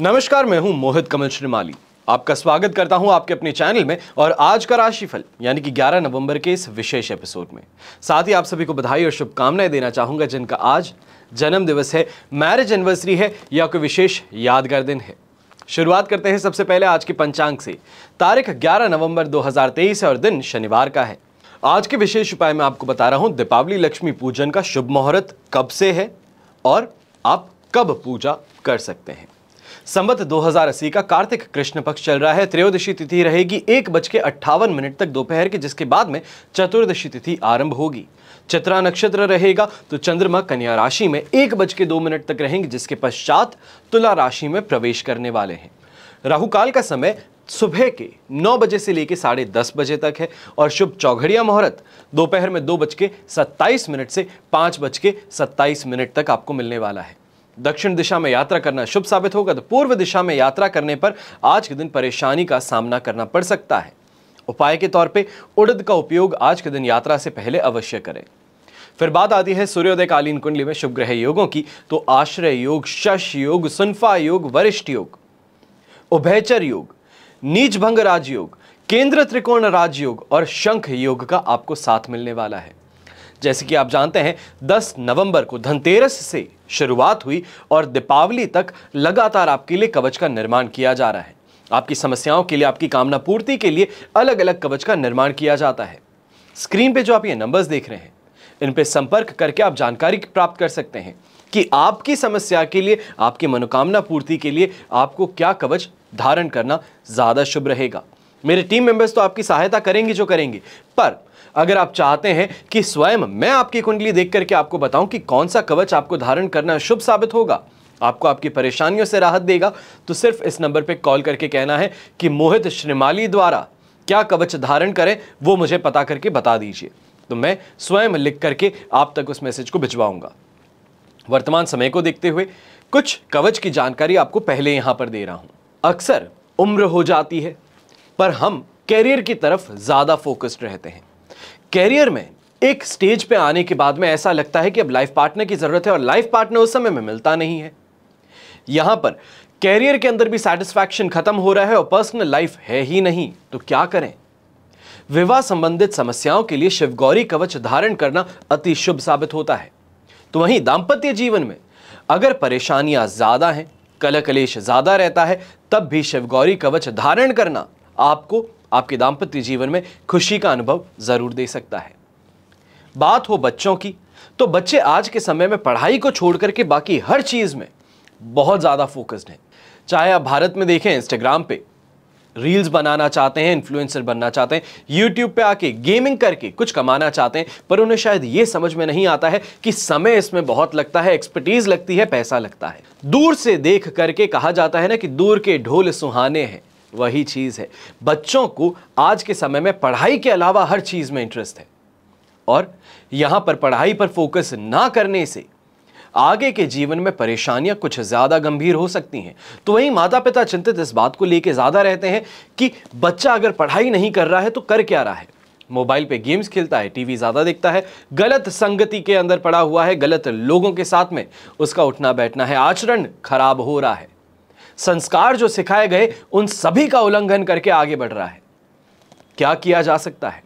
नमस्कार मैं हूं मोहित कमल श्रीमाली आपका स्वागत करता हूं आपके अपने चैनल में और आज का राशिफल यानी कि 11 नवंबर के इस विशेष एपिसोड में साथ ही आप सभी को बधाई और शुभकामनाएं देना चाहूंगा जिनका आज जन्म दिवस है मैरिज एनिवर्सरी है या कोई विशेष यादगार दिन है शुरुआत करते हैं सबसे पहले आज के पंचांग से तारीख ग्यारह नवंबर दो है और दिन शनिवार का है आज के विशेष उपाय में आपको बता रहा हूं दीपावली लक्ष्मी पूजन का शुभ मुहूर्त कब से है और आप कब पूजा कर सकते हैं संबत 2080 का कार्तिक कृष्ण पक्ष चल रहा है त्रयोदशी तिथि रहेगी एक बज के अट्ठावन मिनट तक दोपहर के जिसके बाद में चतुर्दशी तिथि आरंभ होगी चित्रा नक्षत्र रहेगा तो चंद्रमा कन्या राशि में एक बज के दो मिनट तक रहेंगे जिसके पश्चात तुला राशि में प्रवेश करने वाले हैं राहु काल का समय सुबह के नौ बजे से लेकर साढ़े दस बजे तक है और शुभ चौघड़िया मुहूर्त दोपहर में दो बज के सत्ताईस मिनट से पाँच बज के सत्ताईस मिनट तक आपको मिलने वाला है दक्षिण दिशा में यात्रा करना शुभ साबित होगा तो पूर्व दिशा में यात्रा करने पर आज के दिन परेशानी का सामना करना पड़ सकता है उपाय के तौर पे उड़द का उपयोग आज के दिन यात्रा से पहले अवश्य करें फिर बात आती है सूर्योदय कालीन कुंडली में शुभ ग्रह योगों की तो आश्रय योग शश योग सुनफा योग वरिष्ठ योग उभयचर योग नीच भंग राजयोग केंद्र त्रिकोण राजयोग और शंख योग का आपको साथ मिलने वाला है जैसे कि आप जानते हैं 10 नवंबर को धनतेरस से शुरुआत हुई और दीपावली तक लगातार आपके लिए कवच का निर्माण किया जा रहा है आपकी समस्याओं के लिए आपकी कामना पूर्ति के लिए अलग अलग कवच का निर्माण किया जाता है स्क्रीन पे जो आप ये नंबर्स देख रहे हैं इन पर संपर्क करके आप जानकारी प्राप्त कर सकते हैं कि आपकी समस्या के लिए आपकी मनोकामना पूर्ति के लिए आपको क्या कवच धारण करना ज़्यादा शुभ रहेगा मेरे टीम मेंबर्स तो आपकी सहायता करेंगे जो करेंगे पर अगर आप चाहते हैं कि स्वयं मैं आपकी कुंडली देख करके आपको बताऊं कि कौन सा कवच आपको धारण करना शुभ साबित होगा आपको आपकी परेशानियों से राहत देगा तो सिर्फ इस नंबर पर कॉल करके कहना है कि मोहित श्रीमाली द्वारा क्या कवच धारण करें वो मुझे पता करके बता दीजिए तो मैं स्वयं लिख करके आप तक उस मैसेज को भिजवाऊंगा वर्तमान समय को देखते हुए कुछ कवच की जानकारी आपको पहले यहां पर दे रहा हूं अक्सर उम्र हो जाती है पर हम कैरियर की तरफ ज़्यादा फोकस्ड रहते हैं कैरियर में एक स्टेज पे आने के बाद में ऐसा लगता है कि अब लाइफ पार्टनर की ज़रूरत है और लाइफ पार्टनर उस समय में मिलता नहीं है यहां पर कैरियर के अंदर भी सेटिस्फैक्शन खत्म हो रहा है और पर्सनल लाइफ है ही नहीं तो क्या करें विवाह संबंधित समस्याओं के लिए शिवगौरी कवच धारण करना अति शुभ साबित होता है तो वहीं दाम्पत्य जीवन में अगर परेशानियां ज़्यादा हैं कलकलेश ज़्यादा रहता है तब भी शिवगौरी कवच धारण करना आपको आपके दाम्पत्य जीवन में खुशी का अनुभव ज़रूर दे सकता है बात हो बच्चों की तो बच्चे आज के समय में पढ़ाई को छोड़कर के बाकी हर चीज़ में बहुत ज़्यादा फोकस्ड है चाहे आप भारत में देखें इंस्टाग्राम पे रील्स बनाना चाहते हैं इन्फ्लुएंसर बनना चाहते हैं यूट्यूब पे आके गेमिंग करके कुछ कमाना चाहते हैं पर उन्हें शायद ये समझ में नहीं आता है कि समय इसमें बहुत लगता है एक्सपर्टीज लगती है पैसा लगता है दूर से देख करके कहा जाता है ना कि दूर के ढोल सुहाने हैं वही चीज़ है बच्चों को आज के समय में पढ़ाई के अलावा हर चीज़ में इंटरेस्ट है और यहाँ पर पढ़ाई पर फोकस ना करने से आगे के जीवन में परेशानियां कुछ ज़्यादा गंभीर हो सकती हैं तो वहीं माता पिता चिंतित इस बात को लेके ज़्यादा रहते हैं कि बच्चा अगर पढ़ाई नहीं कर रहा है तो कर क्या रहा है मोबाइल पे गेम्स खेलता है टीवी ज़्यादा देखता है गलत संगति के अंदर पड़ा हुआ है गलत लोगों के साथ में उसका उठना बैठना है आचरण खराब हो रहा है संस्कार जो सिखाए गए उन सभी का उल्लंघन करके आगे बढ़ रहा है क्या किया जा सकता है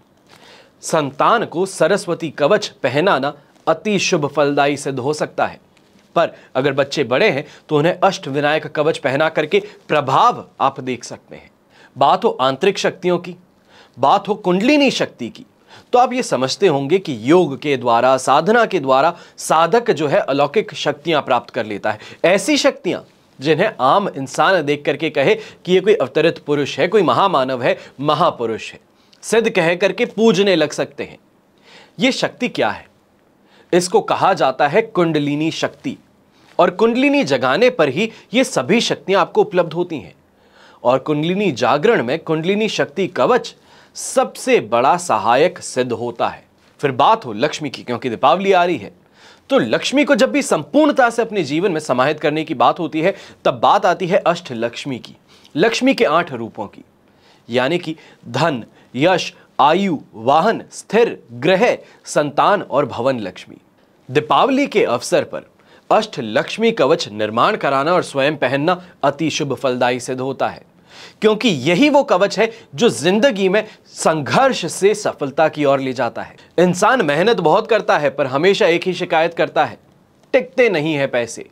संतान को सरस्वती कवच पहनाना अति शुभ फलदायी सिद्ध हो सकता है पर अगर बच्चे बड़े हैं तो उन्हें अष्ट विनायक कवच पहना करके प्रभाव आप देख सकते हैं बात हो आंतरिक शक्तियों की बात हो कुंडलिनी शक्ति की तो आप ये समझते होंगे कि योग के द्वारा साधना के द्वारा साधक जो है अलौकिक शक्तियां प्राप्त कर लेता है ऐसी शक्तियां जिन्हें आम इंसान देख करके कहे कि ये कोई अवतरित पुरुष है कोई महामानव है महापुरुष है सिद्ध कह करके पूजने लग सकते हैं ये शक्ति क्या है इसको कहा जाता है कुंडलिनी शक्ति और कुंडलिनी जगाने पर ही ये सभी शक्तियां आपको उपलब्ध होती हैं और कुंडलिनी जागरण में कुंडलिनी शक्ति कवच सबसे बड़ा सहायक सिद्ध होता है फिर बात हो लक्ष्मी की क्योंकि दीपावली आ रही है तो लक्ष्मी को जब भी संपूर्णता से अपने जीवन में समाहित करने की बात होती है तब बात आती है अष्ट लक्ष्मी की लक्ष्मी के आठ रूपों की यानी कि धन यश आयु वाहन स्थिर ग्रह संतान और भवन लक्ष्मी दीपावली के अवसर पर अष्ट लक्ष्मी कवच निर्माण कराना और स्वयं पहनना अति शुभ फलदायी सिद्ध होता है क्योंकि यही वो कवच है जो जिंदगी में संघर्ष से सफलता की ओर ले जाता है इंसान मेहनत बहुत करता है पर हमेशा एक ही शिकायत करता है टिकते नहीं है पैसे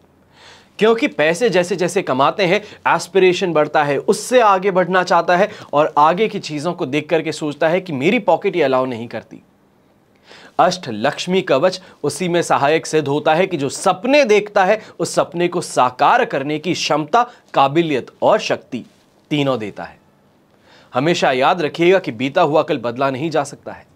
क्योंकि पैसे जैसे जैसे कमाते हैं एस्पिरेशन बढ़ता है उससे आगे बढ़ना चाहता है और आगे की चीज़ों को देख करके सोचता है कि मेरी पॉकेट ये अलाउ नहीं करती अष्ट लक्ष्मी कवच उसी में सहायक सिद्ध होता है कि जो सपने देखता है उस सपने को साकार करने की क्षमता काबिलियत और शक्ति तीनों देता है हमेशा याद रखिएगा कि बीता हुआ कल बदला नहीं जा सकता है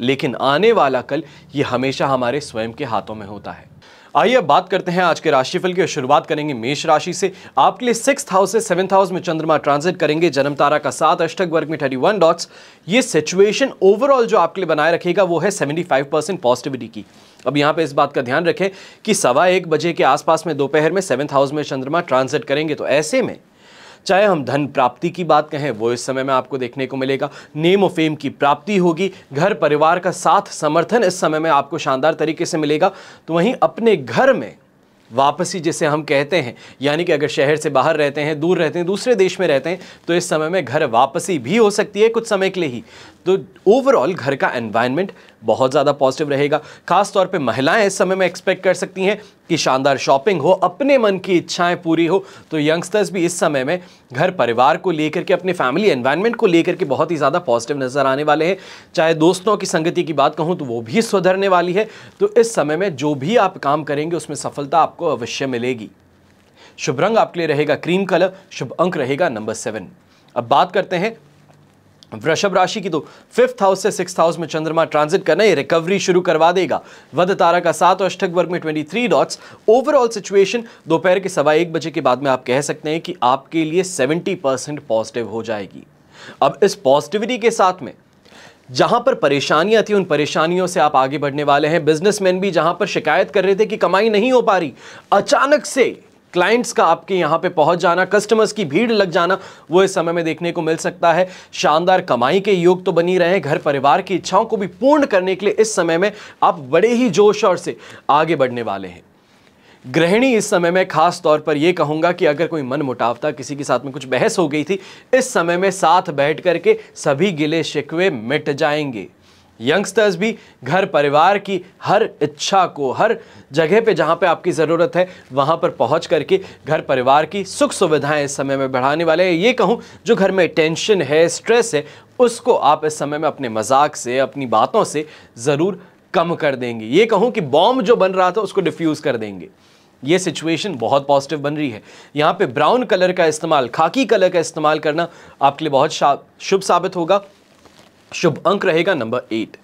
लेकिन आने वाला कल ये हमेशा हमारे स्वयं के हाथों में होता है आइए अब बात करते हैं आज के राशिफल की शुरुआत करेंगे मेष राशि से आपके लिए सिक्स हाउस से सेवंथ हाउस में चंद्रमा ट्रांजिट करेंगे जन्म तारा का सात अष्टक वर्ग में थर्टी वन डॉट्स ये सिचुएशन ओवरऑल जो आपके लिए बनाए रखेगा वो है सेवेंटी फाइव परसेंट पॉजिटिविटी की अब यहाँ पे इस बात का ध्यान रखें कि सवा एक बजे के आसपास में दोपहर में सेवंथ हाउस में चंद्रमा ट्रांजिट करेंगे तो ऐसे में चाहे हम धन प्राप्ति की बात कहें वो इस समय में आपको देखने को मिलेगा नेम ऑफ फेम की प्राप्ति होगी घर परिवार का साथ समर्थन इस समय में आपको शानदार तरीके से मिलेगा तो वहीं अपने घर में वापसी जिसे हम कहते हैं यानी कि अगर शहर से बाहर रहते हैं दूर रहते हैं दूसरे देश में रहते हैं तो इस समय में घर वापसी भी हो सकती है कुछ समय के लिए ही तो ओवरऑल घर का एनवायरनमेंट बहुत ज़्यादा पॉजिटिव रहेगा खास तौर पे महिलाएं इस समय में एक्सपेक्ट कर सकती हैं कि शानदार शॉपिंग हो अपने मन की इच्छाएं पूरी हो तो यंगस्टर्स भी इस समय में घर परिवार को लेकर के अपने फैमिली एनवायरनमेंट को लेकर के बहुत ही ज़्यादा पॉजिटिव नज़र आने वाले हैं चाहे दोस्तों की संगति की बात कहूँ तो वो भी सुधरने वाली है तो इस समय में जो भी आप काम करेंगे उसमें सफलता आपको अवश्य मिलेगी शुभ रंग आपके लिए रहेगा क्रीम कलर शुभ अंक रहेगा नंबर सेवन अब बात करते हैं वृषभ राशि की तो फिफ्थ हाउस से सिक्स हाउस में चंद्रमा ट्रांजिट करना ये रिकवरी शुरू करवा देगा वध तारा का सात और अष्टक वर्ग में 23 डॉट्स ओवरऑल सिचुएशन दोपहर के सवा एक बजे के बाद में आप कह सकते हैं कि आपके लिए 70 परसेंट पॉजिटिव हो जाएगी अब इस पॉजिटिविटी के साथ में जहां पर परेशानियां थी उन परेशानियों से आप आगे बढ़ने वाले हैं बिजनेसमैन भी जहां पर शिकायत कर रहे थे कि कमाई नहीं हो पा रही अचानक से क्लाइंट्स का आपके यहाँ पे पहुँच जाना कस्टमर्स की भीड़ लग जाना वो इस समय में देखने को मिल सकता है शानदार कमाई के योग तो बनी रहे घर परिवार की इच्छाओं को भी पूर्ण करने के लिए इस समय में आप बड़े ही जोश और से आगे बढ़ने वाले हैं गृहिणी इस समय में खास तौर पर यह कहूंगा कि अगर कोई मन मुटावता किसी के साथ में कुछ बहस हो गई थी इस समय में साथ बैठ करके सभी गिले शिकवे मिट जाएंगे यंगस्टर्स भी घर परिवार की हर इच्छा को हर जगह पे जहाँ पे आपकी ज़रूरत है वहाँ पर पहुँच करके घर परिवार की सुख सुविधाएं इस समय में बढ़ाने वाले हैं ये कहूँ जो घर में टेंशन है स्ट्रेस है उसको आप इस समय में अपने मजाक से अपनी बातों से ज़रूर कम कर देंगे ये कहूँ कि बॉम्ब जो बन रहा था उसको डिफ्यूज़ कर देंगे ये सिचुएशन बहुत पॉजिटिव बन रही है यहाँ पे ब्राउन कलर का इस्तेमाल खाकी कलर का इस्तेमाल करना आपके लिए बहुत शुभ साबित होगा शुभ अंक रहेगा नंबर एट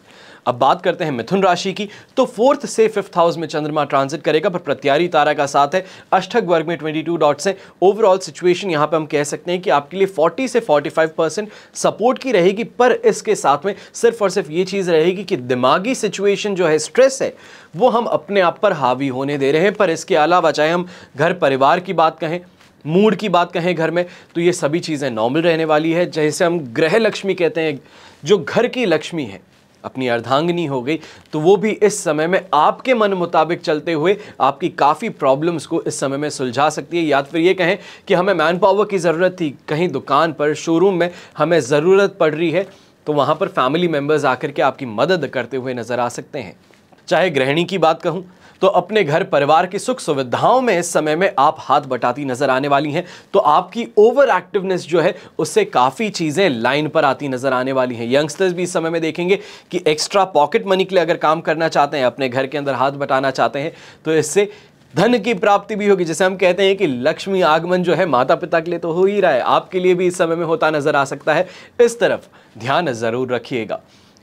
अब बात करते हैं मिथुन राशि की तो फोर्थ से फिफ्थ हाउस में चंद्रमा ट्रांजिट करेगा पर प्रत्यारी तारा का साथ है अष्टक वर्ग में 22 डॉट्स हैं ओवरऑल सिचुएशन यहाँ पर हम कह सकते हैं कि आपके लिए 40 से 45 परसेंट सपोर्ट की रहेगी पर इसके साथ में सिर्फ और सिर्फ ये चीज़ रहेगी कि दिमागी सिचुएशन जो है स्ट्रेस है वो हम अपने आप पर हावी होने दे रहे हैं पर इसके अलावा चाहे हम घर परिवार की बात कहें मूड की बात कहें घर में तो ये सभी चीज़ें नॉर्मल रहने वाली है जैसे हम ग्रह लक्ष्मी कहते हैं जो घर की लक्ष्मी है अपनी अर्धांगनी हो गई तो वो भी इस समय में आपके मन मुताबिक चलते हुए आपकी काफ़ी प्रॉब्लम्स को इस समय में सुलझा सकती है या तो फिर ये कहें कि हमें मैन पावर की ज़रूरत थी कहीं दुकान पर शोरूम में हमें ज़रूरत पड़ रही है तो वहाँ पर फैमिली मेम्बर्स आकर के आपकी मदद करते हुए नज़र आ सकते हैं चाहे गृहिणी की बात कहूँ तो अपने घर परिवार की सुख सुविधाओं में इस समय में आप हाथ बटाती नजर आने वाली हैं तो आपकी ओवर एक्टिवनेस जो है उससे काफ़ी चीज़ें लाइन पर आती नजर आने वाली हैं यंगस्टर्स भी इस समय में देखेंगे कि एक्स्ट्रा पॉकेट मनी के लिए अगर काम करना चाहते हैं अपने घर के अंदर हाथ बटाना चाहते हैं तो इससे धन की प्राप्ति भी होगी जैसे हम कहते हैं कि लक्ष्मी आगमन जो है माता पिता के लिए तो हो ही रहा है आपके लिए भी इस समय में होता नजर आ सकता है इस तरफ ध्यान ज़रूर रखिएगा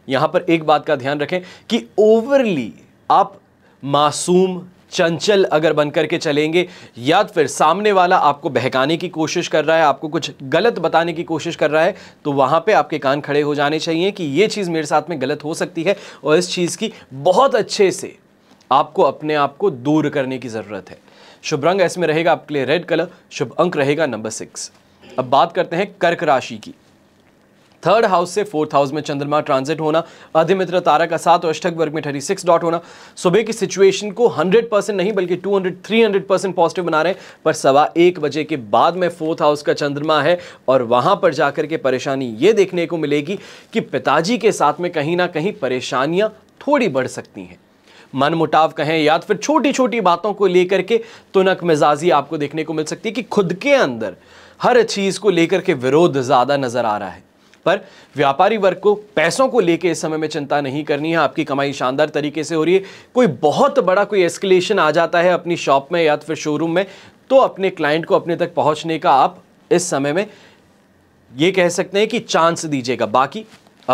यहां पर एक बात का ध्यान रखें कि ओवरली आप मासूम चंचल अगर बन करके चलेंगे या तो फिर सामने वाला आपको बहकाने की कोशिश कर रहा है आपको कुछ गलत बताने की कोशिश कर रहा है तो वहाँ पे आपके कान खड़े हो जाने चाहिए कि ये चीज़ मेरे साथ में गलत हो सकती है और इस चीज़ की बहुत अच्छे से आपको अपने आप को दूर करने की ज़रूरत है शुभ रंग ऐसे में रहेगा आपके लिए रेड कलर शुभ अंक रहेगा नंबर सिक्स अब बात करते हैं कर्क राशि की थर्ड हाउस से फोर्थ हाउस में चंद्रमा ट्रांजिट होना अधिमित्र तारा का साथ और अष्टक वर्ग में थर्टी सिक्स डॉट होना सुबह की सिचुएशन को हंड्रेड परसेंट नहीं बल्कि two hundred three hundred percent positive बना रहे हैं पर सवा एक बजे के बाद में फोर्थ हाउस का चंद्रमा है और वहाँ पर जाकर के परेशानी ये देखने को मिलेगी कि पिताजी के साथ में कहीं ना कहीं परेशानियाँ थोड़ी बढ़ सकती हैं मन मुटाव कहें या तो फिर छोटी छोटी बातों को लेकर के तुनक मिजाजी आपको देखने को मिल सकती है कि खुद के अंदर हर चीज़ को लेकर के विरोध ज़्यादा नज़र आ रहा है पर व्यापारी वर्ग को पैसों को लेके इस समय में चिंता नहीं करनी है आपकी कमाई शानदार तरीके से हो रही है कोई बहुत बड़ा कोई एस्केलेशन आ जाता है अपनी शॉप में या फिर शोरूम में तो अपने क्लाइंट को अपने तक पहुंचने का आप इस समय में ये कह सकते हैं कि चांस दीजिएगा बाकी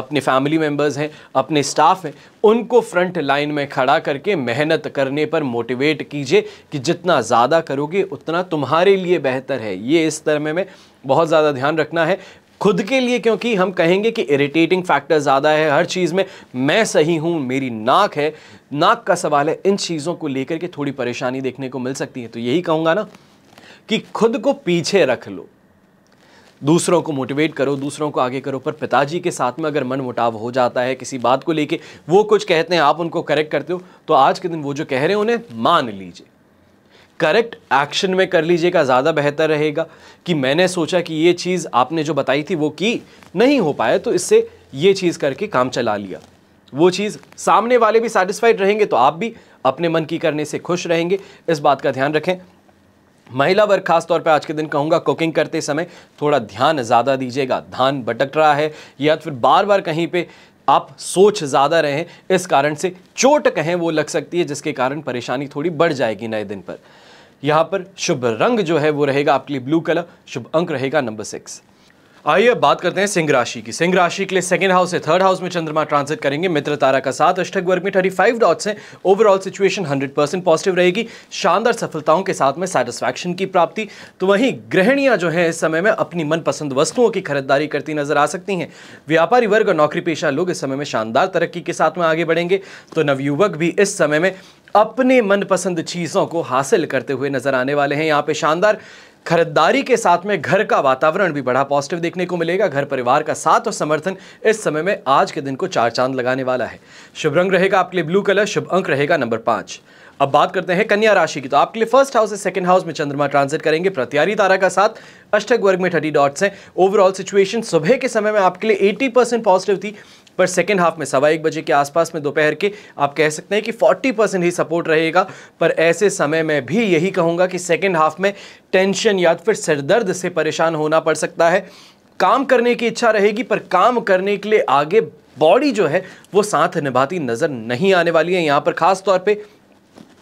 अपने फैमिली मेंबर्स हैं अपने स्टाफ हैं उनको फ्रंट लाइन में खड़ा करके मेहनत करने पर मोटिवेट कीजिए कि जितना ज़्यादा करोगे उतना तुम्हारे लिए बेहतर है ये इस तरह में बहुत ज़्यादा ध्यान रखना है खुद के लिए क्योंकि हम कहेंगे कि इरिटेटिंग फैक्टर ज़्यादा है हर चीज़ में मैं सही हूँ मेरी नाक है नाक का सवाल है इन चीज़ों को लेकर के थोड़ी परेशानी देखने को मिल सकती है तो यही कहूँगा ना कि खुद को पीछे रख लो दूसरों को मोटिवेट करो दूसरों को आगे करो पर पिताजी के साथ में अगर मन मुटाव हो जाता है किसी बात को लेके वो कुछ कहते हैं आप उनको करेक्ट करते हो तो आज के दिन वो जो कह रहे हैं उन्हें मान लीजिए करेक्ट एक्शन में कर लीजिएगा ज़्यादा बेहतर रहेगा कि मैंने सोचा कि ये चीज़ आपने जो बताई थी वो की नहीं हो पाया तो इससे ये चीज़ करके काम चला लिया वो चीज़ सामने वाले भी सेटिस्फाइड रहेंगे तो आप भी अपने मन की करने से खुश रहेंगे इस बात का ध्यान रखें महिला वर्ग खास तौर पर आज के दिन कहूँगा कुकिंग करते समय थोड़ा ध्यान ज़्यादा दीजिएगा धान भटक रहा है या फिर बार बार कहीं पे आप सोच ज़्यादा रहें इस कारण से चोट कहें वो लग सकती है जिसके कारण परेशानी थोड़ी बढ़ जाएगी नए दिन पर यहाँ पर शुभ रंग जो है वो रहेगा आपके लिए ब्लू कलर शुभ अंक रहेगा नंबर सिक्स आइए अब बात करते हैं सिंह राशि की सिंह राशि के लिए सेकंड हाउस से थर्ड हाउस में चंद्रमा ट्रांसिट करेंगे मित्र तारा का साथ अष्टक वर्ग में थर्टी फाइव डॉट्स हैं overall situation hundred percent positive रहेगी शानदार सफलताओं के साथ में सेटिस्फैक्शन की प्राप्ति तो वहीं गृहणियां जो हैं इस समय में अपनी मनपसंद वस्तुओं की खरीदारी करती नजर आ सकती हैं व्यापारी वर्ग और नौकरी पेशा लोग इस समय में शानदार तरक्की के साथ में आगे बढ़ेंगे तो नवयुवक भी इस समय में अपने मनपसंद चीज़ों को हासिल करते हुए नजर आने वाले हैं यहाँ पे शानदार खरीदारी के साथ में घर का वातावरण भी बड़ा पॉजिटिव देखने को मिलेगा घर परिवार का साथ और समर्थन इस समय में आज के दिन को चार चांद लगाने वाला है शुभ रंग रहेगा आपके लिए ब्लू कलर शुभ अंक रहेगा नंबर पाँच अब बात करते हैं कन्या राशि की तो आपके लिए फर्स्ट हाउस से सेकंड हाउस में चंद्रमा ट्रांसिट करेंगे प्रत्यारी तारा का साथ अष्टक वर्ग में थर्टी डॉट्स हैं ओवरऑल सिचुएशन सुबह के समय में आपके लिए 80 परसेंट पॉजिटिव थी पर सेकेंड हाफ में सवा एक बजे के आसपास में दोपहर के आप कह सकते हैं कि 40 परसेंट ही सपोर्ट रहेगा पर ऐसे समय में भी यही कहूँगा कि सेकेंड हाफ में टेंशन या तो फिर सिरदर्द से परेशान होना पड़ सकता है काम करने की इच्छा रहेगी पर काम करने के लिए आगे बॉडी जो है वो साथ निभाती नज़र नहीं आने वाली है यहाँ पर ख़ास तौर पर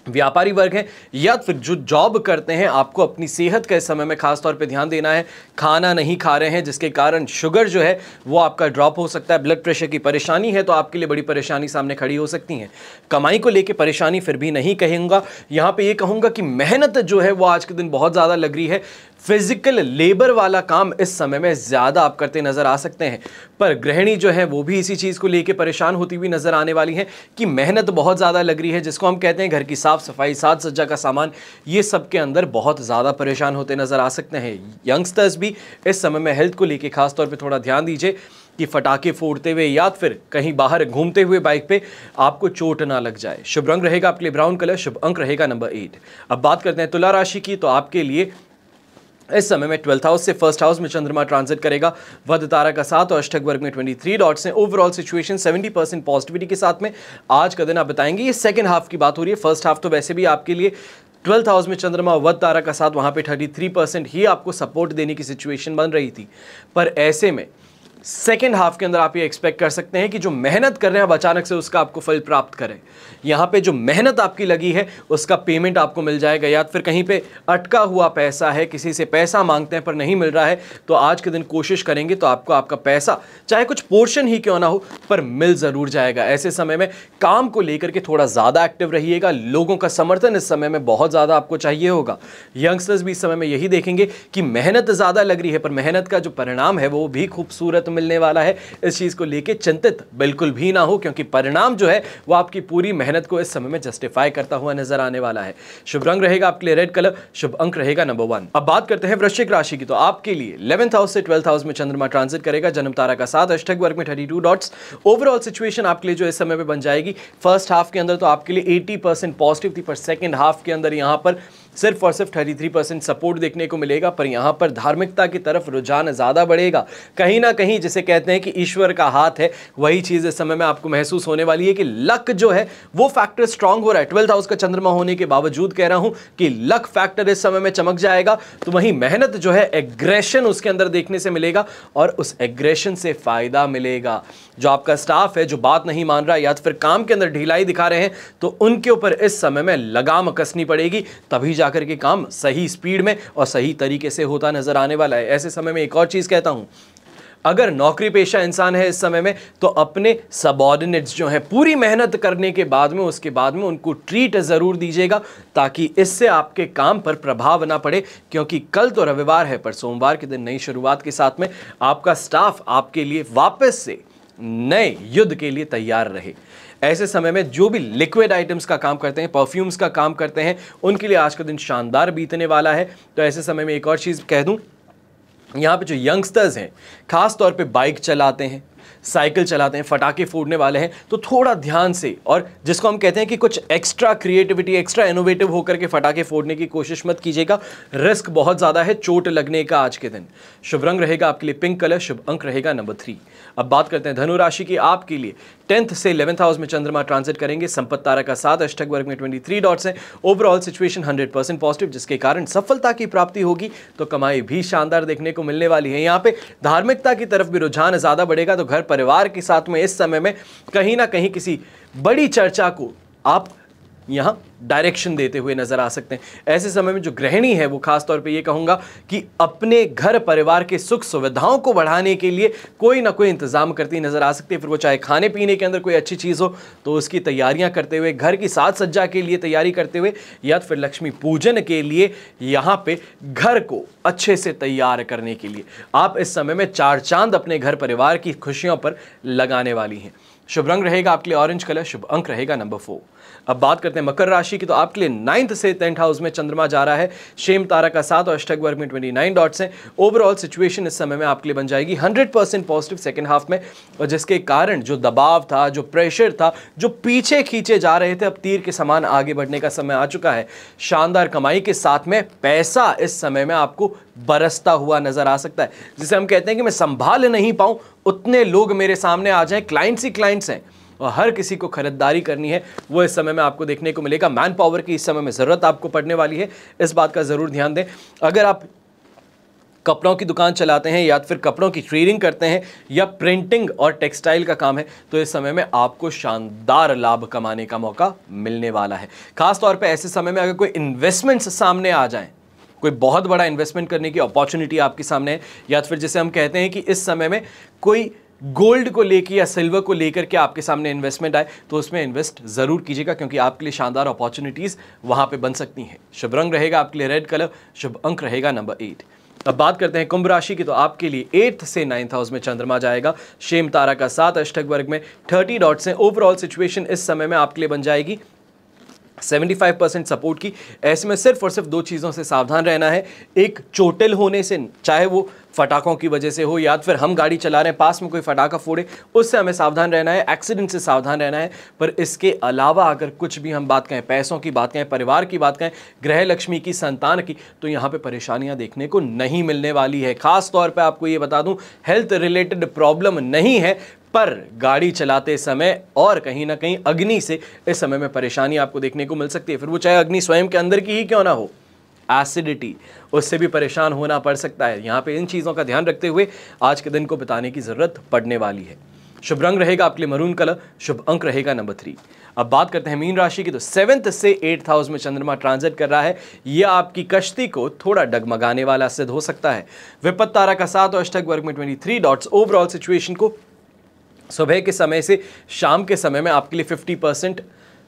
व्यापारी वर्ग हैं या फिर जो जॉब करते हैं आपको अपनी सेहत का इस समय में खास तौर पे ध्यान देना है खाना नहीं खा रहे हैं जिसके कारण शुगर जो है वो आपका ड्रॉप हो सकता है ब्लड प्रेशर की परेशानी है तो आपके लिए बड़ी परेशानी सामने खड़ी हो सकती है कमाई को लेकर परेशानी फिर भी नहीं कहूँगा यहाँ पर ये कहूँगा कि मेहनत जो है वो आज के दिन बहुत ज़्यादा लग रही है फिजिकल लेबर वाला काम इस समय में ज़्यादा आप करते नज़र आ सकते हैं पर गृहिणी जो है वो भी इसी चीज़ को लेकर परेशान होती हुई नज़र आने वाली हैं कि मेहनत बहुत ज़्यादा लग रही है जिसको हम कहते हैं घर की साफ साफ़ सफाई साज सज्जा का सामान ये सब के अंदर बहुत ज़्यादा परेशान होते नज़र आ सकते हैं यंगस्टर्स भी इस समय में हेल्थ को लेकर खासतौर पर थोड़ा ध्यान दीजिए कि फटाके फोड़ते हुए या फिर कहीं बाहर घूमते हुए बाइक पे आपको चोट ना लग जाए शुभ रंग रहेगा आपके लिए ब्राउन कलर शुभ अंक रहेगा नंबर एट अब बात करते हैं तुला राशि की तो आपके लिए इस समय में ट्वेल्थ हाउस से फर्स्ट हाउस में चंद्रमा ट्रांजिट करेगा वध तारा का साथ और अष्टक वर्ग में 23 डॉट्स हैं ओवरऑल सिचुएशन 70 परसेंट पॉजिटिविटी के साथ में आज का दिन आप बताएंगे ये सेकंड हाफ की बात हो रही है फर्स्ट हाफ तो वैसे भी आपके लिए ट्वेल्थ हाउस में चंद्रमा वध तारा का साथ वहाँ पर थर्टी परसेंट ही आपको सपोर्ट देने की सिचुएशन बन रही थी पर ऐसे में सेकेंड हाफ के अंदर आप ये एक्सपेक्ट कर सकते हैं कि जो मेहनत कर रहे हैं आप अचानक से उसका आपको फल प्राप्त करें यहाँ पे जो मेहनत आपकी लगी है उसका पेमेंट आपको मिल जाएगा या फिर कहीं पे अटका हुआ पैसा है किसी से पैसा मांगते हैं पर नहीं मिल रहा है तो आज के दिन कोशिश करेंगे तो आपको आपका पैसा चाहे कुछ पोर्शन ही क्यों ना हो पर मिल ज़रूर जाएगा ऐसे समय में काम को लेकर के थोड़ा ज़्यादा एक्टिव रहिएगा लोगों का समर्थन इस समय में बहुत ज़्यादा आपको चाहिए होगा यंगस्टर्स भी इस समय में यही देखेंगे कि मेहनत ज़्यादा लग रही है पर मेहनत का जो परिणाम है वो भी खूबसूरत मिलने वाला है इस चीज़ को लेके चिंतित बिल्कुल भी ना हो क्योंकि परिणाम जो है वो आपकी पूरी मेहनत को इस समय में जस्टिफाई करता हुआ नजर आने वाला है शुभ रंग रहेगा आपके लिए रेड कलर शुभ अंक रहेगा नंबर वन अब बात करते हैं वृश्चिक राशि की तो आपके लिए इलेवंथ हाउस से ट्वेल्थ हाउस में चंद्रमा ट्रांसिट करेगा जन्म तारा का साथ अष्टक वर्ग में थर्टी डॉट्स ओवरऑल सिचुएशन आपके लिए जो इस समय पर बन जाएगी फर्स्ट हाफ के अंदर तो आपके लिए एटी पॉजिटिव थी पर सेकेंड हाफ के अंदर यहाँ पर सिर्फ और सिर्फ 33 परसेंट सपोर्ट देखने को मिलेगा पर यहाँ पर धार्मिकता की तरफ रुझान ज़्यादा बढ़ेगा कहीं ना कहीं जिसे कहते हैं कि ईश्वर का हाथ है वही चीज़ इस समय में आपको महसूस होने वाली है कि लक जो है वो फैक्टर स्ट्रांग हो रहा है ट्वेल्थ हाउस का चंद्रमा होने के बावजूद कह रहा हूं कि लक फैक्टर इस समय में चमक जाएगा तो वहीं मेहनत जो है एग्रेशन उसके अंदर देखने से मिलेगा और उस एग्रेशन से फायदा मिलेगा जो आपका स्टाफ है जो बात नहीं मान रहा या तो फिर काम के अंदर ढिलाई दिखा रहे हैं तो उनके ऊपर इस समय में लगाम कसनी पड़ेगी तभी जाकर के काम सही स्पीड में और सही तरीके से होता नज़र आने वाला है ऐसे समय में एक और चीज़ कहता हूं अगर नौकरी पेशा इंसान है इस समय में तो अपने सबॉर्डिनेट्स जो हैं पूरी मेहनत करने के बाद में उसके बाद में उनको ट्रीट ज़रूर दीजिएगा ताकि इससे आपके काम पर प्रभाव ना पड़े क्योंकि कल तो रविवार है पर सोमवार के दिन नई शुरुआत के साथ में आपका स्टाफ आपके लिए वापस से नए युद्ध के लिए तैयार रहे ऐसे समय में जो भी लिक्विड आइटम्स का काम करते हैं परफ्यूम्स का काम करते हैं उनके लिए आज का दिन शानदार बीतने वाला है तो ऐसे समय में एक और चीज़ कह दूँ यहाँ पे जो यंगस्टर्स हैं खास तौर पे बाइक चलाते हैं साइकिल चलाते हैं फटाके फोड़ने वाले हैं तो थोड़ा ध्यान से और जिसको हम कहते हैं कि कुछ एक्स्ट्रा क्रिएटिविटी एक्स्ट्रा इनोवेटिव होकर के फटाके फोड़ने की कोशिश मत कीजिएगा रिस्क बहुत ज़्यादा है चोट लगने का आज के दिन शुभ रंग रहेगा आपके लिए पिंक कलर शुभ अंक रहेगा नंबर थ्री अब बात करते हैं धनु राशि की आपके लिए टेंथ से इलेवंथ हाउस में चंद्रमा ट्रांसिट करेंगे संपत तारा का साथ अष्टक वर्ग में ट्वेंटी थ्री डॉट्स हैं overall situation hundred percent positive जिसके कारण सफलता की प्राप्ति होगी तो कमाई भी शानदार देखने को मिलने वाली है यहाँ पे धार्मिकता की तरफ भी रुझान ज़्यादा बढ़ेगा तो घर परिवार के साथ में इस समय में कहीं ना कहीं किसी बड़ी चर्चा को आप यहां डायरेक्शन देते हुए नज़र आ सकते हैं ऐसे समय में जो गृहिणी है वो खास तौर पे ये कहूँगा कि अपने घर परिवार के सुख सुविधाओं को बढ़ाने के लिए कोई ना कोई इंतज़ाम करती नज़र आ सकती है फिर वो चाहे खाने पीने के अंदर कोई अच्छी चीज़ हो तो उसकी तैयारियां करते हुए घर की साज सज्जा के लिए तैयारी करते हुए या तो फिर लक्ष्मी पूजन के लिए यहाँ पर घर को अच्छे से तैयार करने के लिए आप इस समय में चार चांद अपने घर परिवार की खुशियों पर लगाने वाली हैं शुभ रंग रहेगा आपके लिए ऑरेंज कलर शुभ अंक रहेगा नंबर फोर अब बात करते हैं मकर राशि राशि की तो आपके लिए नाइन्थ से टेंथ हाउस में चंद्रमा जा रहा है शेम तारा का साथ और अष्टक वर्ग में ट्वेंटी नाइन डॉट्स हैं ओवरऑल सिचुएशन इस समय में आपके लिए बन जाएगी hundred percent positive second half में और जिसके कारण जो दबाव था जो प्रेशर था जो पीछे खींचे जा रहे थे अब तीर के समान आगे बढ़ने का समय आ चुका है शानदार कमाई के साथ में पैसा इस समय में आपको बरसता हुआ नजर आ सकता है जिसे हम कहते हैं कि मैं संभाल नहीं पाऊं उतने लोग मेरे सामने आ जाएं क्लाइंट्स ही क्लाइंट्स हैं और हर किसी को खरीदारी करनी है वो इस समय में आपको देखने को मिलेगा मैन पावर की इस समय में ज़रूरत आपको पड़ने वाली है इस बात का ज़रूर ध्यान दें अगर आप कपड़ों की दुकान चलाते हैं या फिर कपड़ों की ट्रेडिंग करते हैं या प्रिंटिंग और टेक्सटाइल का काम है तो इस समय में आपको शानदार लाभ कमाने का मौका मिलने वाला है खासतौर पर ऐसे समय में अगर कोई इन्वेस्टमेंट्स सामने आ जाए कोई बहुत बड़ा इन्वेस्टमेंट करने की अपॉर्चुनिटी आपके सामने है या फिर जैसे हम कहते हैं कि इस समय में कोई गोल्ड को लेकर या सिल्वर को लेकर के आपके सामने इन्वेस्टमेंट आए तो उसमें इन्वेस्ट ज़रूर कीजिएगा क्योंकि आपके लिए शानदार अपॉर्चुनिटीज़ वहां पे बन सकती हैं शुभ रंग रहेगा आपके लिए रेड कलर शुभ अंक रहेगा नंबर एट अब बात करते हैं कुंभ राशि की तो आपके लिए एट्थ से नाइन्थ हाउस में चंद्रमा जाएगा शेम तारा का सात अष्टक वर्ग में थर्टी डॉट्स हैं ओवरऑल सिचुएशन इस समय में आपके लिए बन जाएगी 75 परसेंट सपोर्ट की ऐसे में सिर्फ और सिर्फ दो चीज़ों से सावधान रहना है एक चोटिल होने से चाहे वो फटाखों की वजह से हो या फिर हम गाड़ी चला रहे हैं पास में कोई फटाखा फोड़े उससे हमें सावधान रहना है एक्सीडेंट से सावधान रहना है पर इसके अलावा अगर कुछ भी हम बात कहें पैसों की बात कहें परिवार की बात कहें गृह लक्ष्मी की संतान की तो यहाँ पर परेशानियाँ देखने को नहीं मिलने वाली है खास तौर पर आपको ये बता दूँ हेल्थ रिलेटेड प्रॉब्लम नहीं है पर गाड़ी चलाते समय और कहीं ना कहीं अग्नि से इस समय में परेशानी आपको देखने को मिल सकती है फिर वो चाहे अग्नि स्वयं के अंदर की ही क्यों ना हो एसिडिटी उससे भी परेशान होना पड़ सकता है यहाँ पे इन चीज़ों का ध्यान रखते हुए आज के दिन को बिताने की ज़रूरत पड़ने वाली है शुभ रंग रहेगा आपके लिए मरून कलर शुभ अंक रहेगा नंबर थ्री अब बात करते हैं मीन राशि की तो सेवन्थ से एट्थ हाउस में चंद्रमा ट्रांजिट कर रहा है यह आपकी कश्ती को थोड़ा डगमगाने वाला सिद्ध हो सकता है विपत्तारा तारा का सात और अष्टक वर्ग में twenty three dots overall situation को सुबह के समय से शाम के समय में आपके लिए 50 परसेंट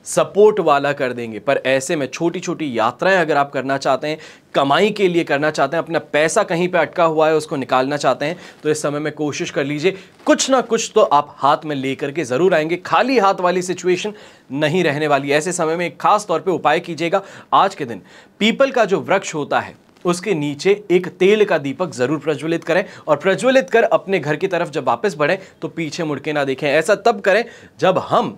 सपोर्ट वाला कर देंगे पर ऐसे में छोटी छोटी यात्राएं अगर आप करना चाहते हैं कमाई के लिए करना चाहते हैं अपना पैसा कहीं पे अटका हुआ है उसको निकालना चाहते हैं तो इस समय में कोशिश कर लीजिए कुछ ना कुछ तो आप हाथ में लेकर के ज़रूर आएंगे खाली हाथ वाली सिचुएशन नहीं रहने वाली ऐसे समय में एक खास तौर पर उपाय कीजिएगा आज के दिन पीपल का जो वृक्ष होता है उसके नीचे एक तेल का दीपक जरूर प्रज्वलित करें और प्रज्वलित कर अपने घर की तरफ जब वापस बढ़ें तो पीछे मुड़के ना देखें ऐसा तब करें जब हम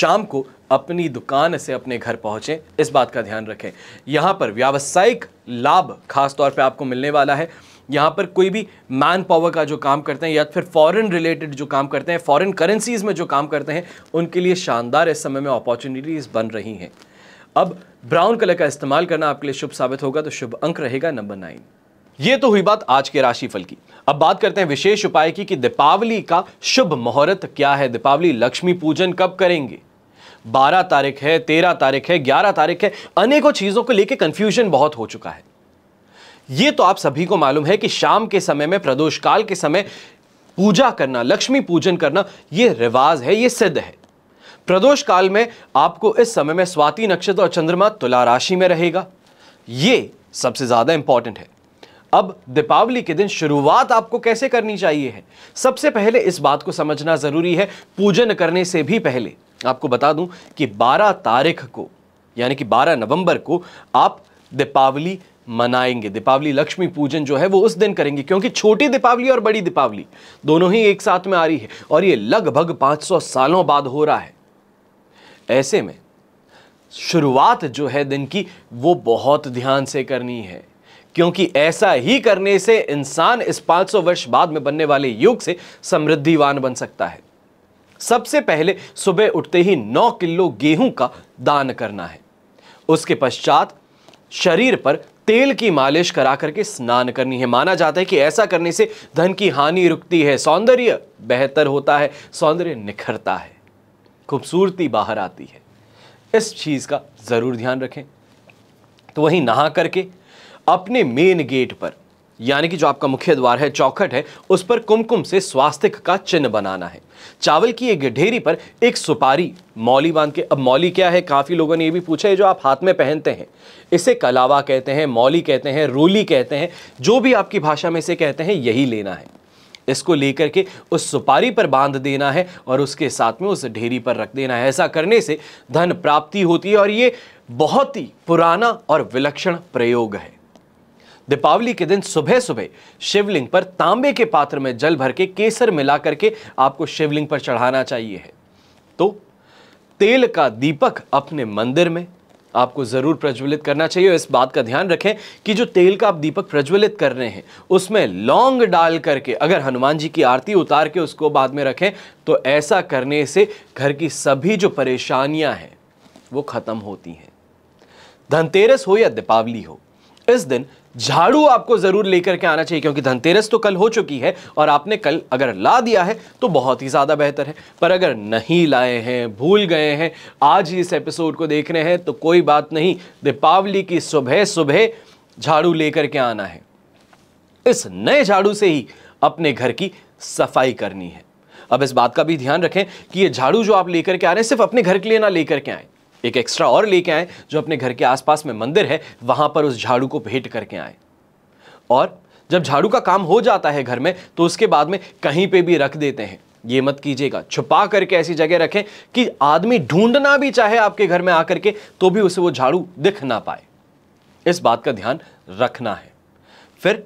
शाम को अपनी दुकान से अपने घर पहुँचें इस बात का ध्यान रखें यहाँ पर व्यावसायिक लाभ खासतौर पर आपको मिलने वाला है यहाँ पर कोई भी मैन पावर का जो काम करते हैं या फिर फॉरेन रिलेटेड जो काम करते हैं फॉरेन करेंसीज में जो काम करते हैं उनके लिए शानदार इस समय में अपॉर्चुनिटीज़ बन रही हैं अब ब्राउन कलर का इस्तेमाल करना आपके लिए शुभ साबित होगा तो शुभ अंक रहेगा नंबर नाइन ये तो हुई बात आज के राशिफल की अब बात करते हैं विशेष उपाय की कि दीपावली का शुभ मुहूर्त क्या है दीपावली लक्ष्मी पूजन कब करेंगे बारह तारीख है तेरह तारीख है ग्यारह तारीख है अनेकों चीजों को लेकर कंफ्यूजन बहुत हो चुका है ये तो आप सभी को मालूम है कि शाम के समय में प्रदोष काल के समय पूजा करना लक्ष्मी पूजन करना यह रिवाज है ये सिद्ध है प्रदोष काल में आपको इस समय में स्वाति नक्षत्र और चंद्रमा तुला राशि में रहेगा ये सबसे ज़्यादा इंपॉर्टेंट है अब दीपावली के दिन शुरुआत आपको कैसे करनी चाहिए है सबसे पहले इस बात को समझना ज़रूरी है पूजन करने से भी पहले आपको बता दूं कि 12 तारीख को यानी कि 12 नवंबर को आप दीपावली मनाएंगे दीपावली लक्ष्मी पूजन जो है वो उस दिन करेंगे क्योंकि छोटी दीपावली और बड़ी दीपावली दोनों ही एक साथ में आ रही है और ये लगभग 500 सालों बाद हो रहा है ऐसे में शुरुआत जो है दिन की वो बहुत ध्यान से करनी है क्योंकि ऐसा ही करने से इंसान इस 500 वर्ष बाद में बनने वाले युग से समृद्धिवान बन सकता है सबसे पहले सुबह उठते ही 9 किलो गेहूं का दान करना है उसके पश्चात शरीर पर तेल की मालिश करा करके स्नान करनी है माना जाता है कि ऐसा करने से धन की हानि रुकती है सौंदर्य बेहतर होता है सौंदर्य निखरता है खूबसूरती बाहर आती है इस चीज़ का ज़रूर ध्यान रखें तो वहीं नहा करके अपने मेन गेट पर यानी कि जो आपका मुख्य द्वार है चौखट है उस पर कुमकुम से स्वास्तिक का चिन्ह बनाना है चावल की एक ढेरी पर एक सुपारी मौली बांध के अब मौली क्या है काफ़ी लोगों ने ये भी पूछा है जो आप हाथ में पहनते हैं इसे कलावा कहते हैं मौली कहते हैं रोली कहते हैं जो भी आपकी भाषा में इसे कहते हैं यही लेना है इसको लेकर के उस सुपारी पर बांध देना है और उसके साथ में उस ढेरी पर रख देना है ऐसा करने से धन प्राप्ति होती है और ये बहुत ही पुराना और विलक्षण प्रयोग है दीपावली के दिन सुबह सुबह शिवलिंग पर तांबे के पात्र में जल भर के केसर मिला करके आपको शिवलिंग पर चढ़ाना चाहिए है तो तेल का दीपक अपने मंदिर में आपको ज़रूर प्रज्वलित करना चाहिए इस बात का ध्यान रखें कि जो तेल का आप दीपक प्रज्वलित कर रहे हैं उसमें लौंग डाल करके अगर हनुमान जी की आरती उतार के उसको बाद में रखें तो ऐसा करने से घर की सभी जो परेशानियां हैं वो ख़त्म होती हैं धनतेरस हो या दीपावली हो इस दिन झाड़ू आपको जरूर लेकर के आना चाहिए क्योंकि धनतेरस तो कल हो चुकी है और आपने कल अगर ला दिया है तो बहुत ही ज़्यादा बेहतर है पर अगर नहीं लाए हैं भूल गए हैं आज ही इस एपिसोड को देख रहे हैं तो कोई बात नहीं दीपावली की सुबह सुबह झाड़ू लेकर के आना है इस नए झाड़ू से ही अपने घर की सफाई करनी है अब इस बात का भी ध्यान रखें कि ये झाड़ू जो आप लेकर के आ रहे हैं सिर्फ अपने घर के लिए ना लेकर के आए एक एक्स्ट्रा और लेके आए जो अपने घर के आसपास में मंदिर है वहां पर उस झाड़ू को भेंट करके आए और जब झाड़ू का काम हो जाता है घर में तो उसके बाद में कहीं पे भी रख देते हैं ये मत कीजिएगा छुपा करके ऐसी जगह रखें कि आदमी ढूंढना भी चाहे आपके घर में आकर के तो भी उसे वो झाड़ू दिख ना पाए इस बात का ध्यान रखना है फिर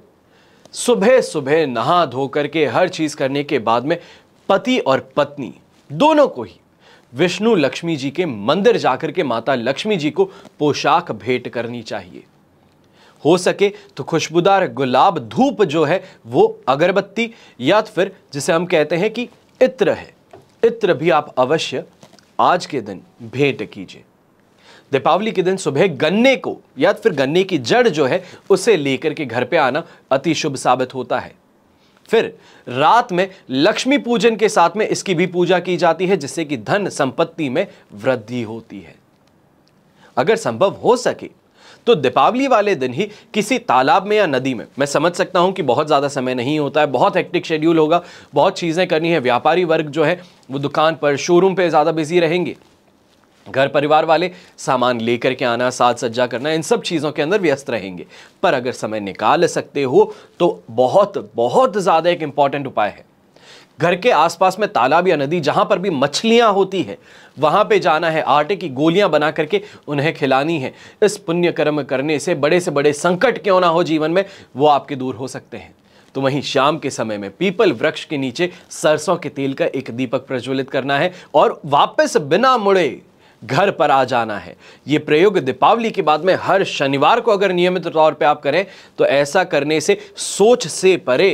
सुबह सुबह नहा धो करके हर चीज करने के बाद में पति और पत्नी दोनों को ही विष्णु लक्ष्मी जी के मंदिर जाकर के माता लक्ष्मी जी को पोशाक भेंट करनी चाहिए हो सके तो खुशबूदार गुलाब धूप जो है वो अगरबत्ती या फिर जिसे हम कहते हैं कि इत्र है इत्र भी आप अवश्य आज के दिन भेंट कीजिए दीपावली के दिन सुबह गन्ने को या फिर गन्ने की जड़ जो है उसे लेकर के घर पे आना अति शुभ साबित होता है फिर रात में लक्ष्मी पूजन के साथ में इसकी भी पूजा की जाती है जिससे कि धन संपत्ति में वृद्धि होती है अगर संभव हो सके तो दीपावली वाले दिन ही किसी तालाब में या नदी में मैं समझ सकता हूं कि बहुत ज़्यादा समय नहीं होता है बहुत हेक्टिक शेड्यूल होगा बहुत चीज़ें करनी है व्यापारी वर्ग जो है वो दुकान पर शोरूम पर ज़्यादा बिजी रहेंगे घर परिवार वाले सामान लेकर के आना साज सज्जा करना इन सब चीज़ों के अंदर व्यस्त रहेंगे पर अगर समय निकाल सकते हो तो बहुत बहुत ज़्यादा एक इम्पॉर्टेंट उपाय है घर के आसपास में तालाब या नदी जहाँ पर भी मछलियाँ होती है वहाँ पे जाना है आटे की गोलियां बना करके उन्हें खिलानी है इस पुण्य कर्म करने से बड़े से बड़े संकट क्यों ना हो जीवन में वो आपके दूर हो सकते हैं तो वहीं शाम के समय में पीपल वृक्ष के नीचे सरसों के तेल का एक दीपक प्रज्वलित करना है और वापस बिना मुड़े घर पर आ जाना है ये प्रयोग दीपावली के बाद में हर शनिवार को अगर नियमित तौर पे आप करें तो ऐसा करने से सोच से परे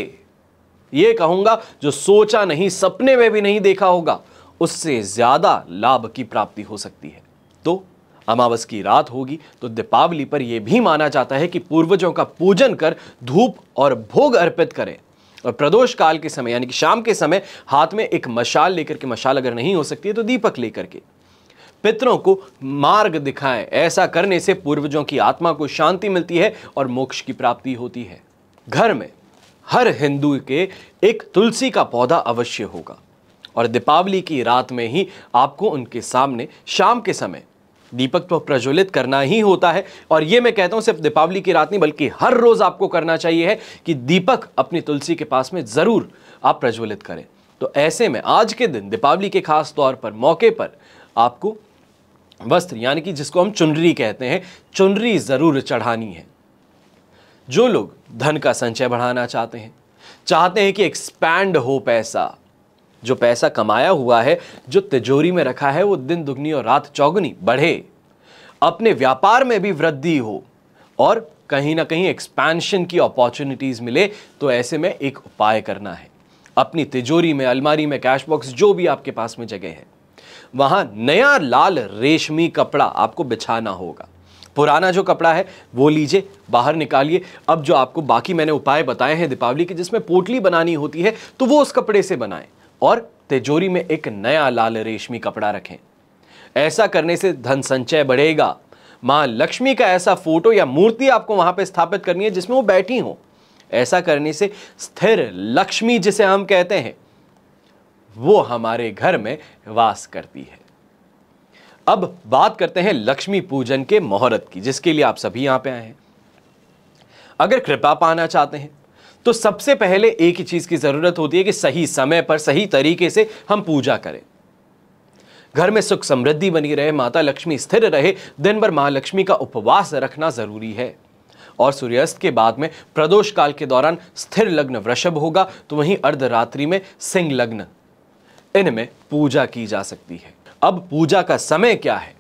ये कहूंगा जो सोचा नहीं सपने में भी नहीं देखा होगा उससे ज्यादा लाभ की प्राप्ति हो सकती है तो अमावस की रात होगी तो दीपावली पर यह भी माना जाता है कि पूर्वजों का पूजन कर धूप और भोग अर्पित करें और प्रदोष काल के समय यानी कि शाम के समय हाथ में एक मशाल लेकर के मशाल अगर नहीं हो सकती है तो दीपक लेकर के पितरों को मार्ग दिखाएं ऐसा करने से पूर्वजों की आत्मा को शांति मिलती है और मोक्ष की प्राप्ति होती है घर में हर हिंदू के एक तुलसी का पौधा अवश्य होगा और दीपावली की रात में ही आपको उनके सामने शाम के समय दीपक तो प्रज्वलित करना ही होता है और ये मैं कहता हूँ सिर्फ दीपावली की रात नहीं बल्कि हर रोज़ आपको करना चाहिए है कि दीपक अपनी तुलसी के पास में ज़रूर आप प्रज्वलित करें तो ऐसे में आज के दिन दीपावली के खास तौर पर मौके पर आपको वस्त्र यानी कि जिसको हम चुनरी कहते हैं चुनरी ज़रूर चढ़ानी है जो लोग धन का संचय बढ़ाना चाहते हैं चाहते हैं कि एक्सपैंड हो पैसा जो पैसा कमाया हुआ है जो तिजोरी में रखा है वो दिन दुगनी और रात चौगनी बढ़े अपने व्यापार में भी वृद्धि हो और कहीं ना कहीं एक्सपेंशन की अपॉर्चुनिटीज़ मिले तो ऐसे में एक उपाय करना है अपनी तिजोरी में अलमारी में कैश बॉक्स जो भी आपके पास में जगह है वहां नया लाल रेशमी कपड़ा आपको बिछाना होगा पुराना जो कपड़ा है वो लीजिए बाहर निकालिए अब जो आपको बाकी मैंने उपाय बताए हैं दीपावली के जिसमें पोटली बनानी होती है तो वो उस कपड़े से बनाएं और तिजोरी में एक नया लाल रेशमी कपड़ा रखें ऐसा करने से धन संचय बढ़ेगा मां लक्ष्मी का ऐसा फोटो या मूर्ति आपको वहां पर स्थापित करनी है जिसमें वो बैठी हो ऐसा करने से स्थिर लक्ष्मी जिसे हम कहते हैं वो हमारे घर में वास करती है अब बात करते हैं लक्ष्मी पूजन के मुहूर्त की जिसके लिए आप सभी यहां पे आए हैं अगर कृपा पाना चाहते हैं तो सबसे पहले एक ही चीज़ की ज़रूरत होती है कि सही समय पर सही तरीके से हम पूजा करें घर में सुख समृद्धि बनी रहे माता लक्ष्मी स्थिर रहे दिन भर महालक्ष्मी का उपवास रखना ज़रूरी है और सूर्यास्त के बाद में प्रदोष काल के दौरान स्थिर लग्न वृषभ होगा तो वहीं अर्धरात्रि में सिंह लग्न इनमें पूजा की जा सकती है अब पूजा का समय क्या है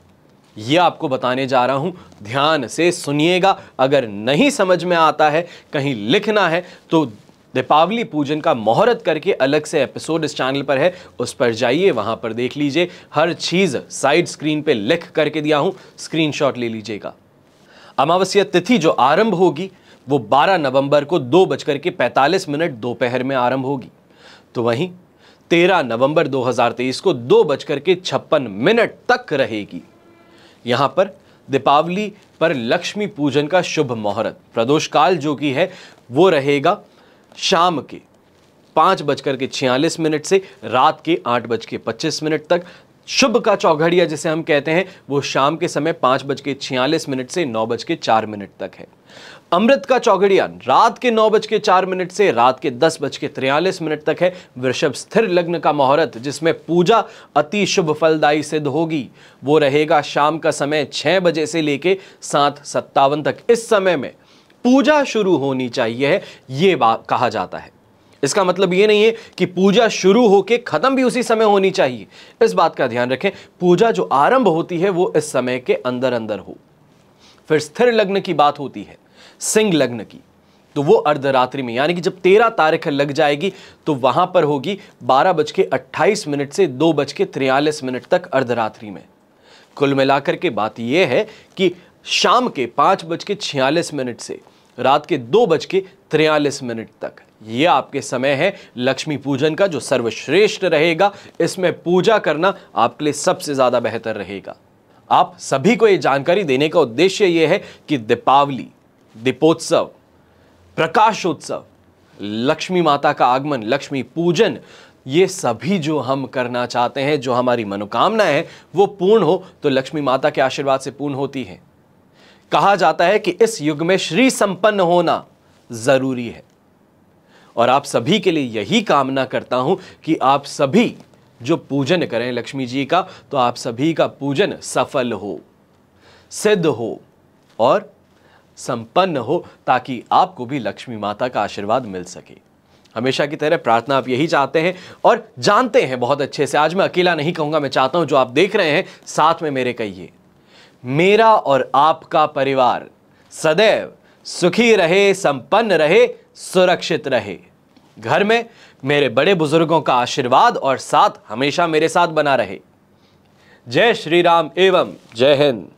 ये आपको बताने जा रहा हूं ध्यान से सुनिएगा अगर नहीं समझ में आता है कहीं लिखना है तो दीपावली पूजन का मुहूर्त करके अलग से एपिसोड इस चैनल पर है उस पर जाइए वहां पर देख लीजिए हर चीज़ साइड स्क्रीन पे लिख करके दिया हूं स्क्रीनशॉट ले लीजिएगा अमावस्या तिथि जो आरंभ होगी वो 12 नवंबर को दो बजकर के पैंतालीस मिनट दोपहर में आरंभ होगी तो वहीं 13 नवंबर 2023 को दो बजकर के छप्पन मिनट तक रहेगी यहाँ पर दीपावली पर लक्ष्मी पूजन का शुभ मुहूर्त प्रदोष काल जो कि है वो रहेगा शाम के पाँच बजकर के छियालीस मिनट से रात के आठ बज के पच्चीस मिनट तक शुभ का चौघड़िया जिसे हम कहते हैं वो शाम के समय पाँच बज के छियालीस मिनट से नौ बज के चार मिनट तक है अमृत का चौगड़ियान रात के नौ बज के चार मिनट से रात के दस बज के तिरयालीस मिनट तक है वृषभ स्थिर लग्न का मुहूर्त जिसमें पूजा अति शुभ फलदायी सिद्ध होगी वो रहेगा शाम का समय छः बजे से लेके सात सत्तावन तक इस समय में पूजा शुरू होनी चाहिए है ये बात कहा जाता है इसका मतलब ये नहीं है कि पूजा शुरू होके खत्म भी उसी समय होनी चाहिए इस बात का ध्यान रखें पूजा जो आरंभ होती है वो इस समय के अंदर अंदर हो फिर स्थिर लग्न की बात होती है सिंह लग्न की तो वो अर्धरात्रि में यानी कि जब तेरह तारीख लग जाएगी तो वहां पर होगी बारह बज के अट्ठाईस मिनट से दो बज के तिरयालीस मिनट तक अर्धरात्रि में कुल मिलाकर के बात यह है कि शाम के पाँच बज के छियालीस मिनट से रात के दो बज के तिरयालीस मिनट तक ये आपके समय है लक्ष्मी पूजन का जो सर्वश्रेष्ठ रहेगा इसमें पूजा करना आपके लिए सबसे ज़्यादा बेहतर रहेगा आप सभी को ये जानकारी देने का उद्देश्य ये है कि दीपावली दीपोत्सव प्रकाशोत्सव लक्ष्मी माता का आगमन लक्ष्मी पूजन ये सभी जो हम करना चाहते हैं जो हमारी मनोकामना है वो पूर्ण हो तो लक्ष्मी माता के आशीर्वाद से पूर्ण होती है कहा जाता है कि इस युग में श्री संपन्न होना ज़रूरी है और आप सभी के लिए यही कामना करता हूं कि आप सभी जो पूजन करें लक्ष्मी जी का तो आप सभी का पूजन सफल हो सिद्ध हो और संपन्न हो ताकि आपको भी लक्ष्मी माता का आशीर्वाद मिल सके हमेशा की तरह प्रार्थना आप यही चाहते हैं और जानते हैं बहुत अच्छे से आज मैं अकेला नहीं कहूंगा मैं चाहता हूं जो आप देख रहे हैं साथ में मेरे कहिए मेरा और आपका परिवार सदैव सुखी रहे संपन्न रहे सुरक्षित रहे घर में मेरे बड़े बुजुर्गों का आशीर्वाद और साथ हमेशा मेरे साथ बना रहे जय श्री राम एवं जय हिंद